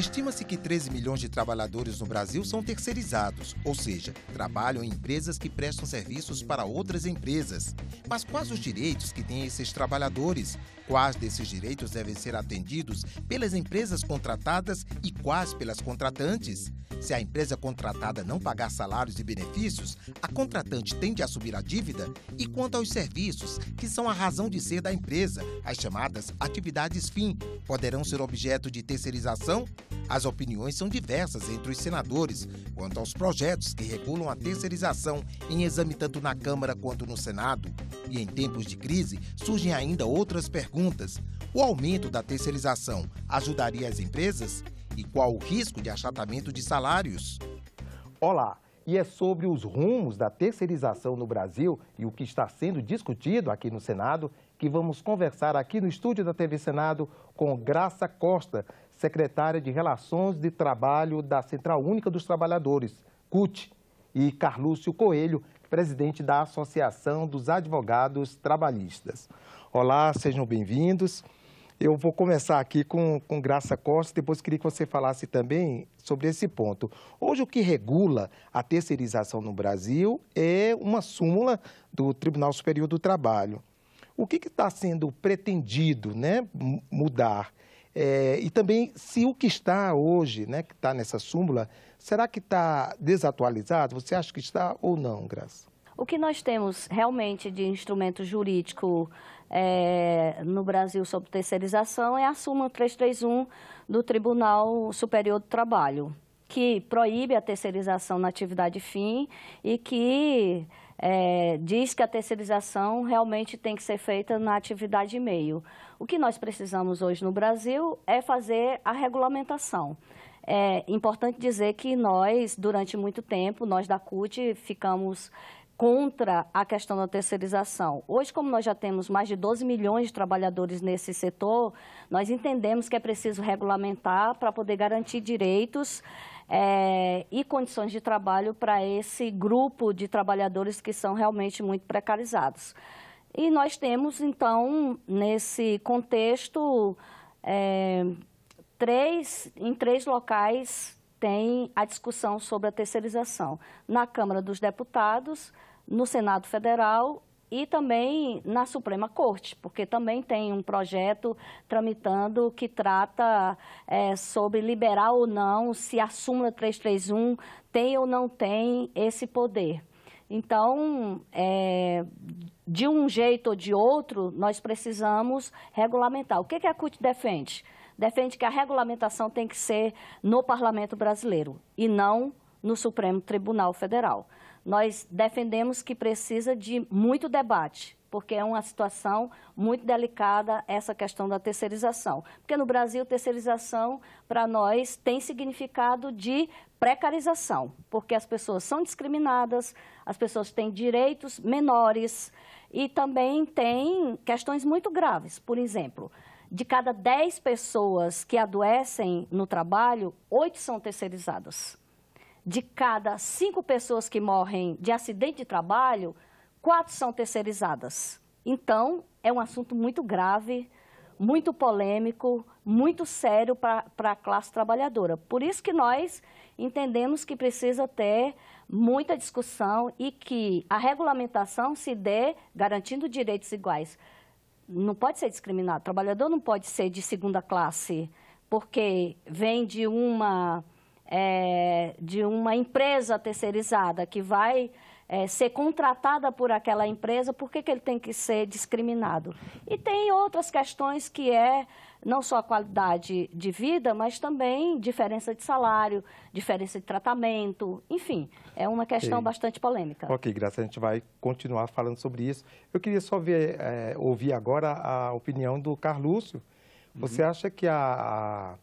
Estima-se que 13 milhões de trabalhadores no Brasil são terceirizados, ou seja, trabalham em empresas que prestam serviços para outras empresas. Mas quais os direitos que têm esses trabalhadores? Quais desses direitos devem ser atendidos pelas empresas contratadas e quais pelas contratantes? Se a empresa contratada não pagar salários e benefícios, a contratante tem de assumir a dívida? E quanto aos serviços, que são a razão de ser da empresa, as chamadas atividades fim, poderão ser objeto de terceirização? As opiniões são diversas entre os senadores quanto aos projetos que regulam a terceirização em exame tanto na Câmara quanto no Senado. E em tempos de crise, surgem ainda outras perguntas. O aumento da terceirização ajudaria as empresas? E qual o risco de achatamento de salários? Olá! e é sobre os rumos da terceirização no Brasil e o que está sendo discutido aqui no Senado que vamos conversar aqui no estúdio da TV Senado com Graça Costa, secretária de Relações de Trabalho da Central Única dos Trabalhadores, CUT, e Carlúcio Coelho, presidente da Associação dos Advogados Trabalhistas. Olá, sejam bem-vindos. Eu vou começar aqui com, com Graça Costa, depois queria que você falasse também sobre esse ponto. Hoje, o que regula a terceirização no Brasil é uma súmula do Tribunal Superior do Trabalho. O que está sendo pretendido né, mudar? É, e também, se o que está hoje, né, que está nessa súmula, será que está desatualizado? Você acha que está ou não, Graça? O que nós temos realmente de instrumento jurídico é, no Brasil sobre terceirização é a súmula 331 do Tribunal Superior do Trabalho, que proíbe a terceirização na atividade fim e que é, diz que a terceirização realmente tem que ser feita na atividade meio. O que nós precisamos hoje no Brasil é fazer a regulamentação. É importante dizer que nós, durante muito tempo, nós da CUT ficamos contra a questão da terceirização. Hoje, como nós já temos mais de 12 milhões de trabalhadores nesse setor, nós entendemos que é preciso regulamentar para poder garantir direitos é, e condições de trabalho para esse grupo de trabalhadores que são realmente muito precarizados. E nós temos, então, nesse contexto, é, três, em três locais tem a discussão sobre a terceirização. Na Câmara dos Deputados, no Senado Federal e também na Suprema Corte, porque também tem um projeto tramitando que trata é, sobre liberar ou não, se a súmula 331 tem ou não tem esse poder. Então, é, de um jeito ou de outro, nós precisamos regulamentar. O que, que a CUT defende? Defende que a regulamentação tem que ser no Parlamento Brasileiro e não no Supremo Tribunal Federal. Nós defendemos que precisa de muito debate, porque é uma situação muito delicada essa questão da terceirização. Porque no Brasil, terceirização, para nós, tem significado de precarização, porque as pessoas são discriminadas, as pessoas têm direitos menores e também tem questões muito graves. Por exemplo, de cada 10 pessoas que adoecem no trabalho, 8 são terceirizadas. De cada 5 pessoas que morrem de acidente de trabalho, quatro são terceirizadas. Então, é um assunto muito grave, muito polêmico, muito sério para a classe trabalhadora. Por isso que nós entendemos que precisa ter muita discussão e que a regulamentação se dê garantindo direitos iguais. Não pode ser discriminado. O trabalhador não pode ser de segunda classe, porque vem de uma, é, de uma empresa terceirizada que vai é, ser contratada por aquela empresa, por que, que ele tem que ser discriminado? E tem outras questões que é não só a qualidade de vida, mas também diferença de salário, diferença de tratamento, enfim, é uma questão okay. bastante polêmica. Ok, Graça, a gente vai continuar falando sobre isso. Eu queria só ver, é, ouvir agora a opinião do Carlúcio. Você uhum. acha que a,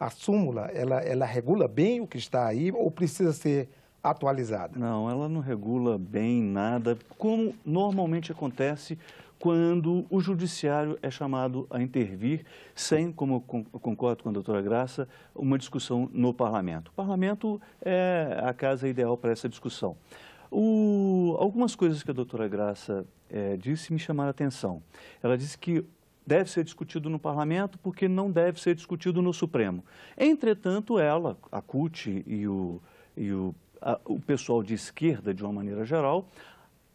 a, a súmula, ela, ela regula bem o que está aí ou precisa ser atualizada. Não, ela não regula bem nada, como normalmente acontece quando o judiciário é chamado a intervir sem, como eu concordo com a doutora Graça, uma discussão no parlamento. O parlamento é a casa ideal para essa discussão. O, algumas coisas que a doutora Graça é, disse me chamaram a atenção. Ela disse que deve ser discutido no parlamento porque não deve ser discutido no Supremo. Entretanto, ela, a CUT e o, e o a, o pessoal de esquerda, de uma maneira geral,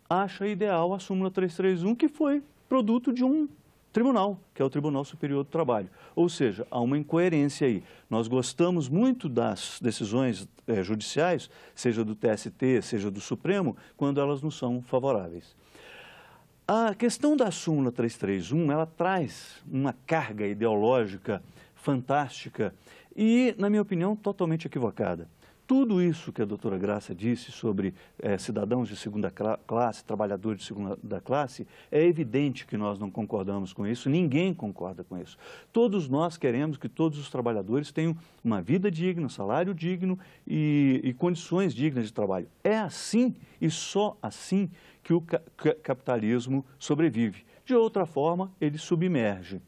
acha ideal a súmula 331, que foi produto de um tribunal, que é o Tribunal Superior do Trabalho. Ou seja, há uma incoerência aí. Nós gostamos muito das decisões eh, judiciais, seja do TST, seja do Supremo, quando elas não são favoráveis. A questão da súmula 331, ela traz uma carga ideológica fantástica e, na minha opinião, totalmente equivocada. Tudo isso que a doutora Graça disse sobre eh, cidadãos de segunda classe, trabalhadores de segunda classe, é evidente que nós não concordamos com isso, ninguém concorda com isso. Todos nós queremos que todos os trabalhadores tenham uma vida digna, um salário digno e, e condições dignas de trabalho. É assim e só assim que o ca capitalismo sobrevive. De outra forma, ele submerge.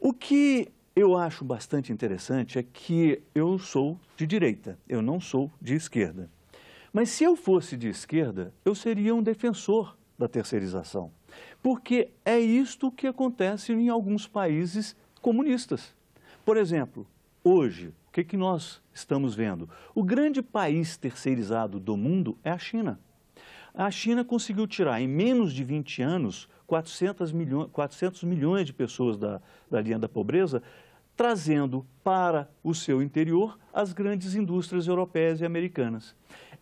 O que eu acho bastante interessante é que eu sou de direita, eu não sou de esquerda. Mas se eu fosse de esquerda, eu seria um defensor da terceirização, porque é isto que acontece em alguns países comunistas. Por exemplo, hoje, o que, que nós estamos vendo? O grande país terceirizado do mundo é a China. A China conseguiu tirar, em menos de 20 anos, 400 milhões, 400 milhões de pessoas da, da linha da pobreza, trazendo para o seu interior as grandes indústrias europeias e americanas.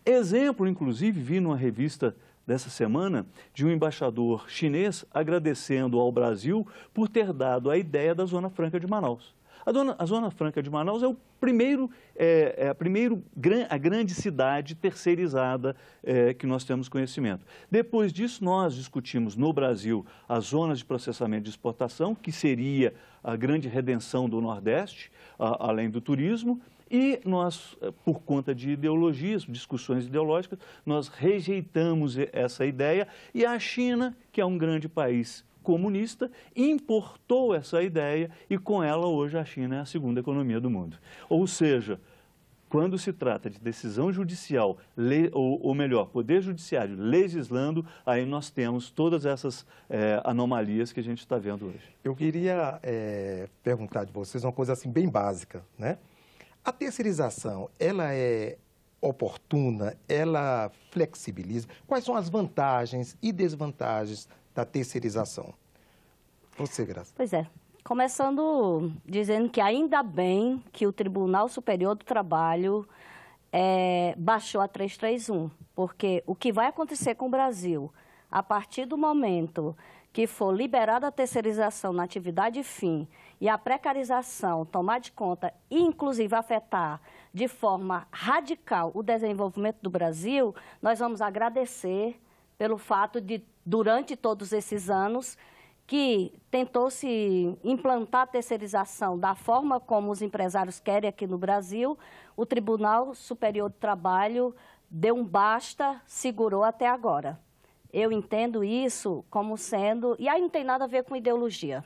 Exemplo, inclusive, vi numa revista dessa semana de um embaixador chinês agradecendo ao Brasil por ter dado a ideia da Zona Franca de Manaus. A, dona, a Zona Franca de Manaus é o primeiro, é, é a, primeiro gran, a grande cidade terceirizada é, que nós temos conhecimento. Depois disso, nós discutimos no Brasil as zonas de processamento de exportação, que seria a grande redenção do Nordeste, a, além do turismo. E nós, é, por conta de ideologias, discussões ideológicas, nós rejeitamos essa ideia. E a China, que é um grande país comunista, importou essa ideia e com ela hoje a China é a segunda economia do mundo. Ou seja, quando se trata de decisão judicial, ou, melhor, poder judiciário legislando, aí nós temos todas essas é, anomalias que a gente está vendo hoje. Eu queria é, perguntar de vocês uma coisa assim bem básica, né? A terceirização, ela é oportuna, ela flexibiliza. Quais são as vantagens e desvantagens da terceirização. Você, Graça. Pois é. Começando dizendo que ainda bem que o Tribunal Superior do Trabalho é, baixou a 331, porque o que vai acontecer com o Brasil a partir do momento que for liberada a terceirização na atividade fim e a precarização tomar de conta e, inclusive, afetar de forma radical o desenvolvimento do Brasil, nós vamos agradecer pelo fato de durante todos esses anos, que tentou-se implantar a terceirização da forma como os empresários querem aqui no Brasil, o Tribunal Superior do Trabalho deu um basta, segurou até agora. Eu entendo isso como sendo. E aí não tem nada a ver com ideologia.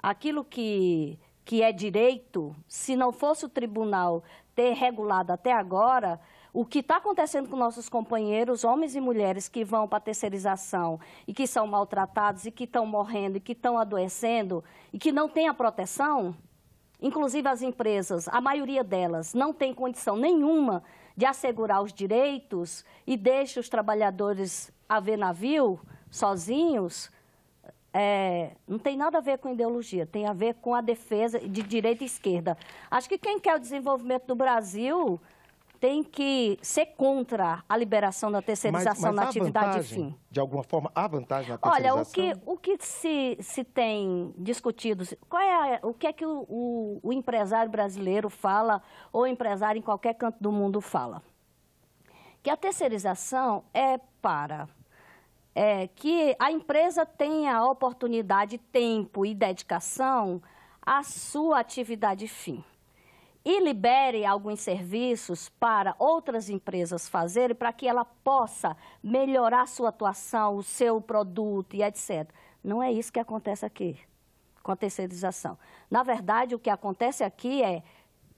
Aquilo que, que é direito, se não fosse o tribunal ter regulado até agora, o que está acontecendo com nossos companheiros, homens e mulheres que vão para a terceirização e que são maltratados e que estão morrendo e que estão adoecendo e que não têm a proteção, inclusive as empresas, a maioria delas não tem condição nenhuma de assegurar os direitos e deixa os trabalhadores a ver navio sozinhos, é, não tem nada a ver com ideologia, tem a ver com a defesa de direita e esquerda. Acho que quem quer o desenvolvimento do Brasil tem que ser contra a liberação da terceirização mas, mas na atividade vantagem, fim. De alguma forma, há vantagem na Olha, o que, o que se, se tem discutido, qual é, o que é que o, o, o empresário brasileiro fala, ou empresário em qualquer canto do mundo fala? Que a terceirização é para é, que a empresa tenha oportunidade, tempo e dedicação à sua atividade fim e libere alguns serviços para outras empresas fazerem, para que ela possa melhorar sua atuação, o seu produto e etc. Não é isso que acontece aqui, com a terceirização. Na verdade, o que acontece aqui é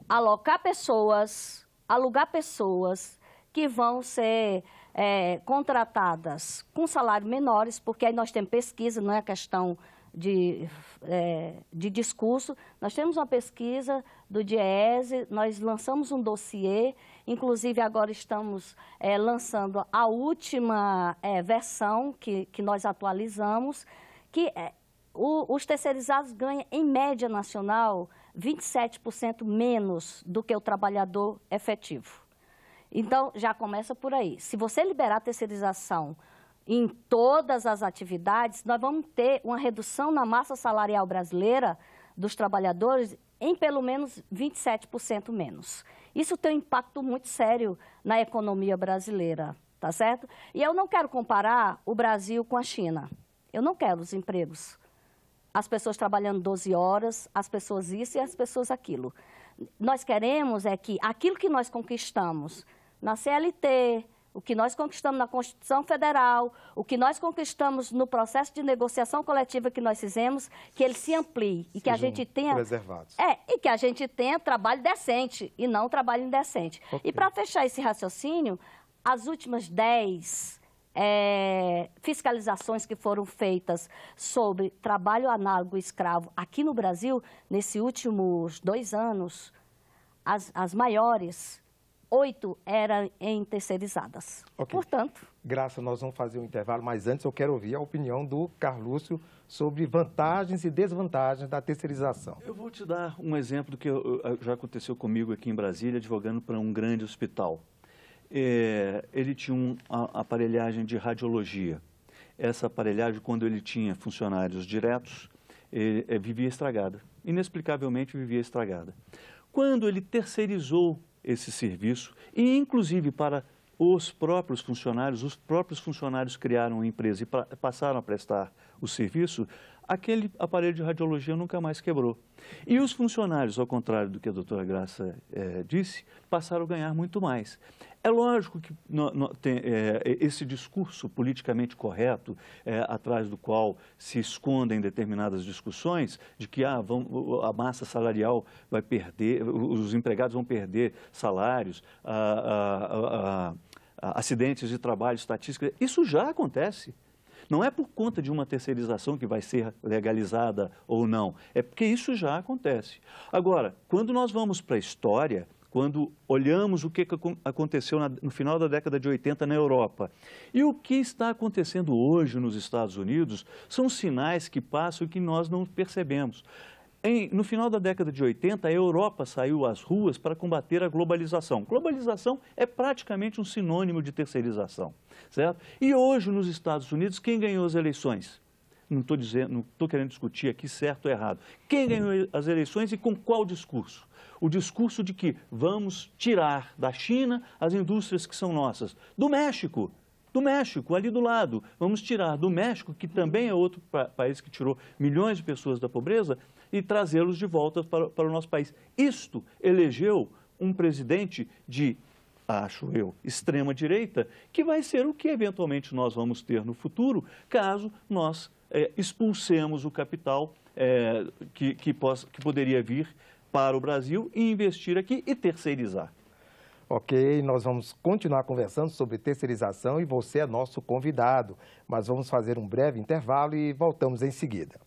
alocar pessoas, alugar pessoas que vão ser é, contratadas com salário menores, porque aí nós temos pesquisa, não é questão de, é, de discurso. Nós temos uma pesquisa do DIEESE, nós lançamos um dossiê, inclusive agora estamos é, lançando a última é, versão que, que nós atualizamos, que é, o, os terceirizados ganham, em média nacional, 27% menos do que o trabalhador efetivo. Então, já começa por aí. Se você liberar a terceirização em todas as atividades, nós vamos ter uma redução na massa salarial brasileira dos trabalhadores em pelo menos 27% menos. Isso tem um impacto muito sério na economia brasileira, tá certo? E eu não quero comparar o Brasil com a China. Eu não quero os empregos. As pessoas trabalhando 12 horas, as pessoas isso e as pessoas aquilo. Nós queremos é que aquilo que nós conquistamos na CLT, o que nós conquistamos na Constituição Federal, o que nós conquistamos no processo de negociação coletiva que nós fizemos, que ele se amplie e que a gente tenha preservados. É, e que a gente tenha trabalho decente e não trabalho indecente. Okay. E para fechar esse raciocínio, as últimas 10 é, fiscalizações que foram feitas sobre trabalho análogo escravo aqui no Brasil, nesses últimos dois anos, as, as maiores oito eram em terceirizadas. Okay. Portanto... Graça, nós vamos fazer um intervalo, mas antes eu quero ouvir a opinião do Carlúcio sobre vantagens e desvantagens da terceirização. Eu vou te dar um exemplo que já aconteceu comigo aqui em Brasília, advogando para um grande hospital. É, ele tinha uma aparelhagem de radiologia. Essa aparelhagem, quando ele tinha funcionários diretos, ele, é, vivia estragada. Inexplicavelmente vivia estragada. Quando ele terceirizou esse serviço e, inclusive, para os próprios funcionários, os próprios funcionários criaram a empresa e passaram a prestar o serviço, aquele aparelho de radiologia nunca mais quebrou. E os funcionários, ao contrário do que a doutora Graça é, disse, passaram a ganhar muito mais. É lógico que no, no, tem, é, esse discurso politicamente correto, é, atrás do qual se escondem determinadas discussões, de que ah, vão, a massa salarial vai perder, os empregados vão perder salários, a, a, a, acidentes de trabalho, estatísticas. isso já acontece. Não é por conta de uma terceirização que vai ser legalizada ou não, é porque isso já acontece. Agora, quando nós vamos para a história, quando olhamos o que aconteceu no final da década de 80 na Europa e o que está acontecendo hoje nos Estados Unidos, são sinais que passam e que nós não percebemos. Em, no final da década de 80, a Europa saiu às ruas para combater a globalização. Globalização é praticamente um sinônimo de terceirização, certo? E hoje, nos Estados Unidos, quem ganhou as eleições? Não estou dizendo, não estou querendo discutir aqui certo ou errado. Quem ganhou as eleições e com qual discurso? O discurso de que vamos tirar da China as indústrias que são nossas, do México, do México, ali do lado. Vamos tirar do México, que também é outro pa país que tirou milhões de pessoas da pobreza, e trazê-los de volta para, para o nosso país. Isto elegeu um presidente de acho eu, extrema-direita, que vai ser o que eventualmente nós vamos ter no futuro, caso nós é, expulsemos o capital é, que, que, possa, que poderia vir para o Brasil e investir aqui e terceirizar. Ok, nós vamos continuar conversando sobre terceirização e você é nosso convidado, mas vamos fazer um breve intervalo e voltamos em seguida.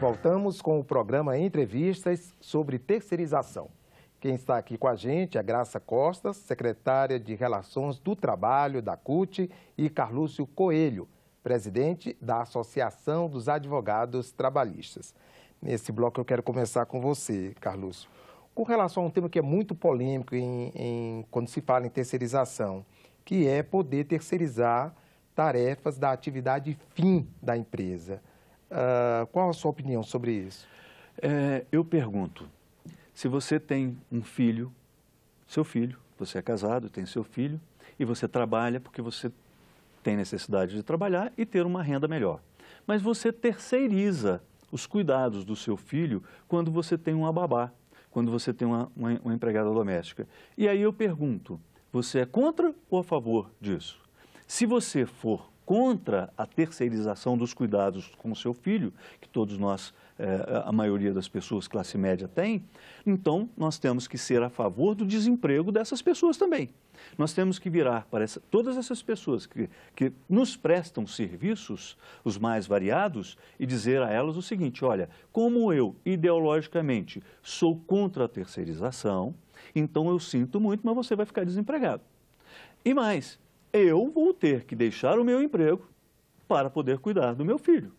Voltamos com o programa Entrevistas sobre Terceirização. Quem está aqui com a gente é Graça Costas, secretária de Relações do Trabalho da CUT, e Carlúcio Coelho, presidente da Associação dos Advogados Trabalhistas. Nesse bloco eu quero começar com você, Carlúcio. Com relação a um tema que é muito polêmico em, em, quando se fala em terceirização, que é poder terceirizar tarefas da atividade fim da empresa. Uh, qual a sua opinião sobre isso? É, eu pergunto, se você tem um filho, seu filho, você é casado, tem seu filho, e você trabalha porque você tem necessidade de trabalhar e ter uma renda melhor. Mas você terceiriza os cuidados do seu filho quando você tem uma babá, quando você tem uma, uma, uma empregada doméstica. E aí eu pergunto, você é contra ou a favor disso? Se você for contra a terceirização dos cuidados com o seu filho, que todos nós, eh, a maioria das pessoas classe média tem, então nós temos que ser a favor do desemprego dessas pessoas também. Nós temos que virar para essa, todas essas pessoas que, que nos prestam serviços, os mais variados, e dizer a elas o seguinte: olha, como eu ideologicamente sou contra a terceirização, então eu sinto muito, mas você vai ficar desempregado. E mais, eu vou ter que deixar o meu emprego para poder cuidar do meu filho.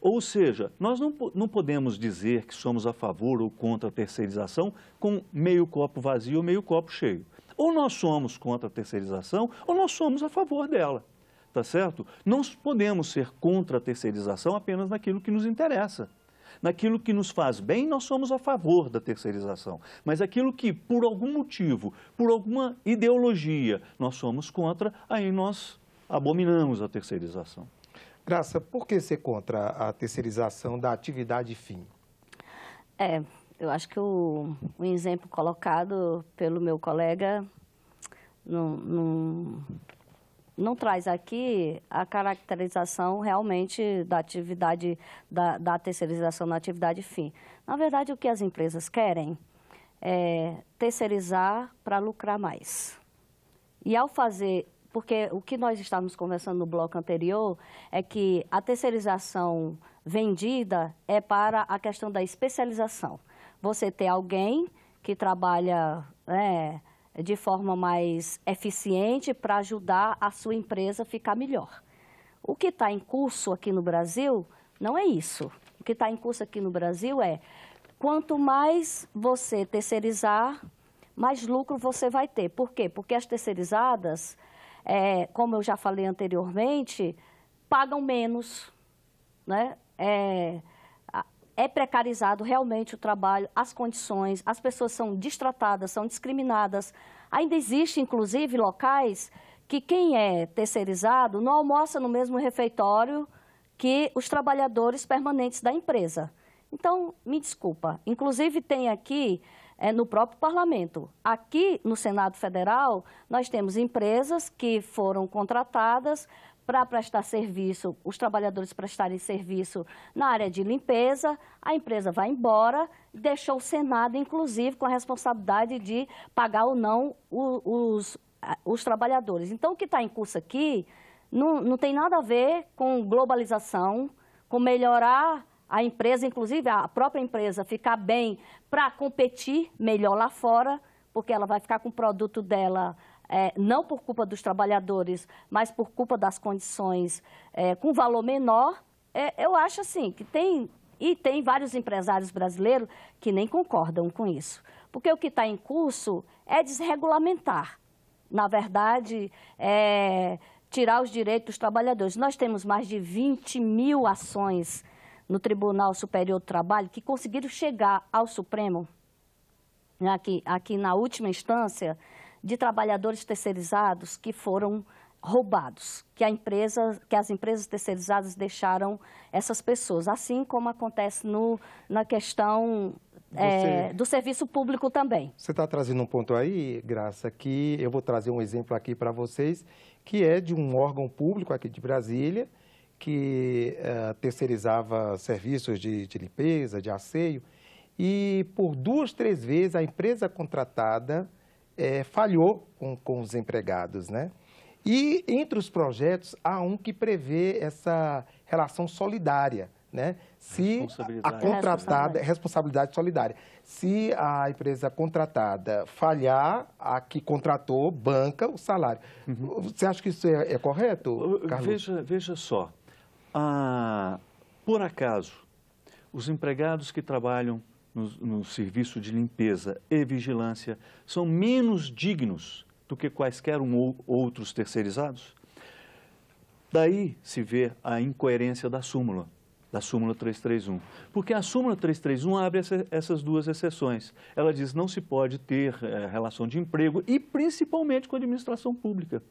Ou seja, nós não, não podemos dizer que somos a favor ou contra a terceirização com meio copo vazio ou meio copo cheio. Ou nós somos contra a terceirização ou nós somos a favor dela. Tá certo? Não podemos ser contra a terceirização apenas naquilo que nos interessa. Naquilo que nos faz bem, nós somos a favor da terceirização. Mas aquilo que, por algum motivo, por alguma ideologia, nós somos contra, aí nós abominamos a terceirização. Graça, por que ser contra a terceirização da atividade fim? É, eu acho que o, o exemplo colocado pelo meu colega não, não não traz aqui a caracterização realmente da atividade, da, da terceirização na atividade fim. Na verdade, o que as empresas querem é terceirizar para lucrar mais. E ao fazer, porque o que nós estávamos conversando no bloco anterior é que a terceirização vendida é para a questão da especialização. Você ter alguém que trabalha... É, de forma mais eficiente para ajudar a sua empresa a ficar melhor. O que está em curso aqui no Brasil não é isso. O que está em curso aqui no Brasil é quanto mais você terceirizar, mais lucro você vai ter. Por quê? Porque as terceirizadas, é, como eu já falei anteriormente, pagam menos, né? É, é precarizado realmente o trabalho, as condições, as pessoas são destratadas, são discriminadas. Ainda existe, inclusive, locais que quem é terceirizado não almoça no mesmo refeitório que os trabalhadores permanentes da empresa. Então, me desculpa. Inclusive, tem aqui é, no próprio parlamento. Aqui no Senado Federal, nós temos empresas que foram contratadas para prestar serviço, os trabalhadores prestarem serviço na área de limpeza, a empresa vai embora, deixou o Senado, inclusive, com a responsabilidade de pagar ou não os, os trabalhadores. Então, o que está em curso aqui não, não tem nada a ver com globalização, com melhorar a empresa, inclusive a própria empresa, ficar bem para competir melhor lá fora, porque ela vai ficar com o produto dela é, não por culpa dos trabalhadores, mas por culpa das condições é, com valor menor, é, eu acho assim que tem e tem vários empresários brasileiros que nem concordam com isso, porque o que está em curso é desregulamentar, na verdade, é tirar os direitos dos trabalhadores. Nós temos mais de 20 mil ações no Tribunal Superior do Trabalho que conseguiram chegar ao Supremo, né, aqui, aqui na última instância, de trabalhadores terceirizados que foram roubados, que, a empresa, que as empresas terceirizadas deixaram essas pessoas, assim como acontece no, na questão é, você, é, do serviço público também. Você está trazendo um ponto aí, Graça, que eu vou trazer um exemplo aqui para vocês, que é de um órgão público aqui de Brasília, que uh, terceirizava serviços de, de limpeza, de asseio, e por duas, três vezes a empresa contratada é, falhou com, com os empregados, né? E entre os projetos há um que prevê essa relação solidária, né? Se a contratada, responsabilidade solidária. Se a empresa contratada falhar, a que contratou banca o salário. Uhum. Você acha que isso é, é correto, Carlos? Veja, veja só. Ah, por acaso, os empregados que trabalham no, no serviço de limpeza e vigilância são menos dignos do que quaisquer um, outros terceirizados? Daí se vê a incoerência da súmula, da súmula 331. Porque a súmula 331 abre essa, essas duas exceções. Ela diz não se pode ter é, relação de emprego e principalmente com a administração pública.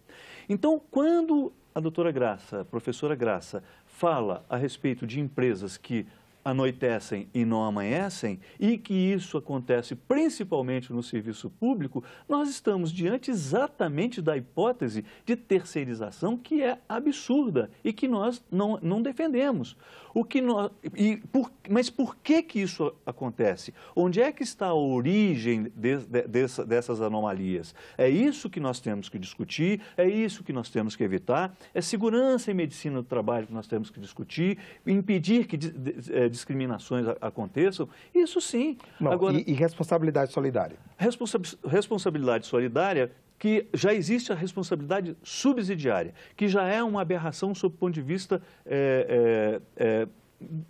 Então, quando a doutora Graça, a professora Graça, fala a respeito de empresas que anoitecem e não amanhecem, e que isso acontece principalmente no serviço público, nós estamos diante exatamente da hipótese de terceirização que é absurda e que nós não, não defendemos. O que nós, e por, mas por que, que isso acontece? Onde é que está a origem de, de, dessa, dessas anomalias? É isso que nós temos que discutir, é isso que nós temos que evitar, é segurança e medicina do trabalho que nós temos que discutir, impedir que de, eh, discriminações aconteçam, isso sim. Não, Agora, e, e, responsabilidade solidária? Responsa responsabilidade solidária que já existe a responsabilidade subsidiária, que já é uma aberração sob o ponto de vista é, é, é,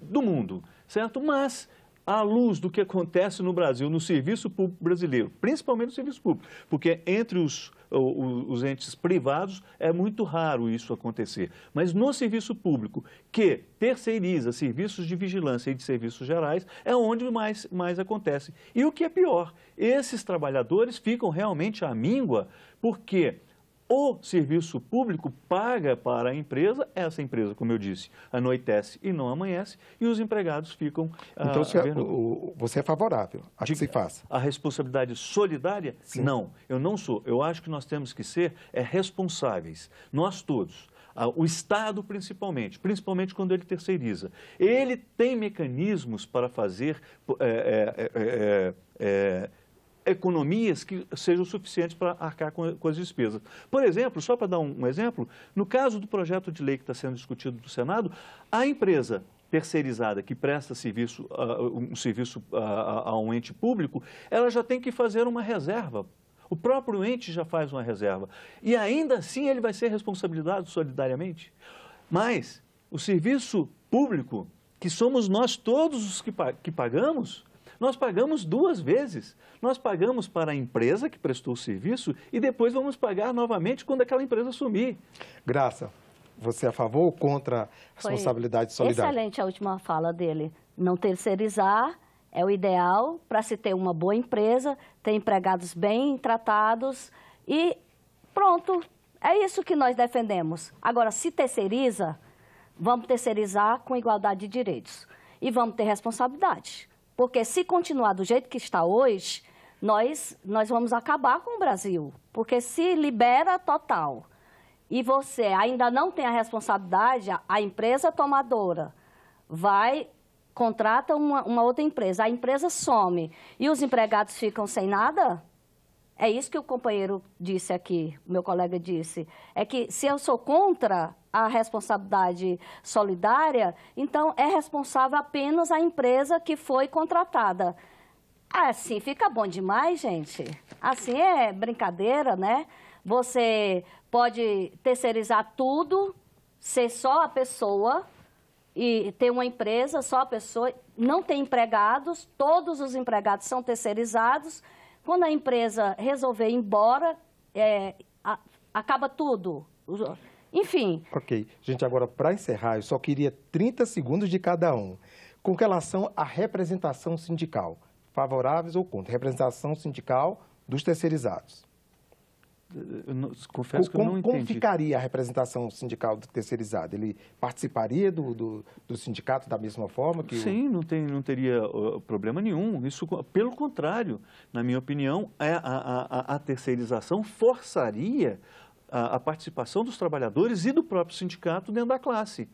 do mundo, certo? Mas à luz do que acontece no Brasil, no serviço público brasileiro, principalmente no serviço público, porque entre os, os, os entes privados é muito raro isso acontecer. Mas no serviço público, que terceiriza serviços de vigilância e de serviços gerais, é onde mais, mais acontece. E o que é pior, esses trabalhadores ficam realmente à míngua, porque o serviço público paga para a empresa, essa empresa, como eu disse, anoitece e não amanhece, e os empregados ficam... Ah, então, ah, o, você é favorável a que se faça? A responsabilidade solidária? Sim. Não, eu não sou. Eu acho que nós temos que ser é, responsáveis, nós todos. o Estado, principalmente, principalmente quando ele terceiriza. Ele tem mecanismos para fazer... É, é, é, é, é economias que sejam suficientes para arcar com, com, as despesas. Por exemplo, só para dar um, um exemplo, no caso do projeto de lei que está sendo discutido no Senado, a empresa terceirizada que presta serviço, uh, um serviço uh, a um ente público, ela já tem que fazer uma reserva. O próprio ente já faz uma reserva. E ainda assim ele vai ser responsabilizado solidariamente. Mas o serviço público, que somos nós todos os que, que pagamos, nós pagamos duas vezes. Nós pagamos para a empresa que prestou o serviço e depois vamos pagar novamente quando aquela empresa sumir. Graça, você é a favor ou contra a responsabilidade Foi solidária? Excelente a última fala dele. Não terceirizar é o ideal para se ter uma boa empresa, ter empregados bem tratados e pronto. É isso que nós defendemos. Agora, se terceiriza, vamos terceirizar com igualdade de direitos e vamos ter responsabilidade. Porque se continuar do jeito que está hoje, nós, nós vamos acabar com o Brasil. Porque se libera total e você ainda não tem a responsabilidade, a empresa tomadora vai, contrata uma, uma outra empresa, a empresa some e os empregados ficam sem nada, é isso que o companheiro disse aqui, meu colega disse. É que se eu sou contra a responsabilidade solidária, então é responsável apenas a empresa que foi contratada. Assim fica bom demais, gente. Assim é brincadeira, né? Você pode terceirizar tudo, ser só a pessoa e ter uma empresa, só a pessoa, não tem empregados, todos os empregados são terceirizados quando a empresa resolver ir embora, é, a, acaba tudo. Enfim. Ok. Gente, agora, para encerrar, eu só queria 30 segundos de cada um. Com relação à representação sindical, favoráveis ou contra? Representação sindical dos terceirizados. Eu confesso com, que eu não entendi. Como ficaria a representação sindical do terceirizado? Ele participaria do, do, do sindicato da mesma forma que Sim, o... não, tem, não teria problema nenhum. Isso, pelo contrário, na minha opinião, é, a, a, a, a terceirização forçaria a, a participação dos trabalhadores e do próprio sindicato dentro da classe.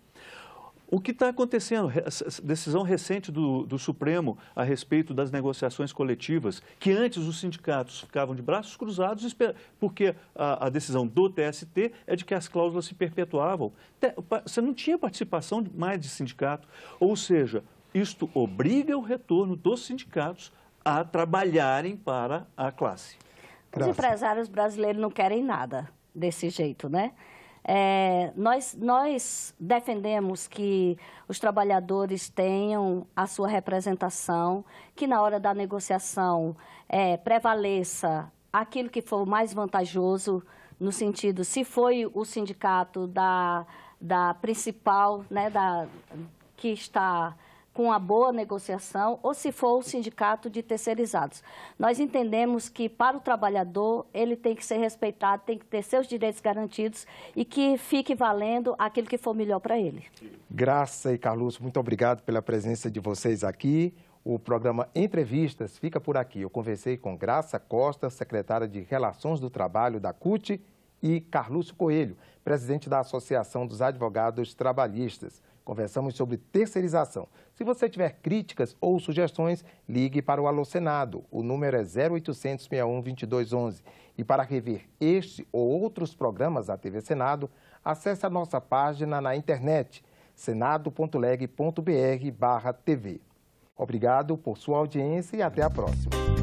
O que está acontecendo? Decisão recente do, do, Supremo a respeito das negociações coletivas, que antes os sindicatos ficavam de braços cruzados, porque a, a decisão do TST é de que as cláusulas se perpetuavam. Você não tinha participação mais de sindicato. Ou seja, isto obriga o retorno dos sindicatos a trabalharem para a classe. Os empresários brasileiros não querem nada desse jeito, né? É, nós, nós defendemos que os trabalhadores tenham a sua representação, que na hora da negociação é, prevaleça aquilo que for mais vantajoso, no sentido, se foi o sindicato da, da principal, né, da, que está com a boa negociação ou se for o sindicato de terceirizados. Nós entendemos que para o trabalhador ele tem que ser respeitado, tem que ter seus direitos garantidos e que fique valendo aquilo que for melhor para ele. Graça e Carlos, muito obrigado pela presença de vocês aqui. O programa Entrevistas fica por aqui. Eu conversei com Graça Costa, secretária de Relações do Trabalho da CUT e Carluxo Coelho, presidente da Associação dos Advogados Trabalhistas. Conversamos sobre terceirização. Se você tiver críticas ou sugestões, ligue para o Alô Senado. O número é 0800 61 2211. E para rever este ou outros programas da TV Senado, acesse a nossa página na internet senado.leg.br/tv. Obrigado por sua audiência e até a próxima.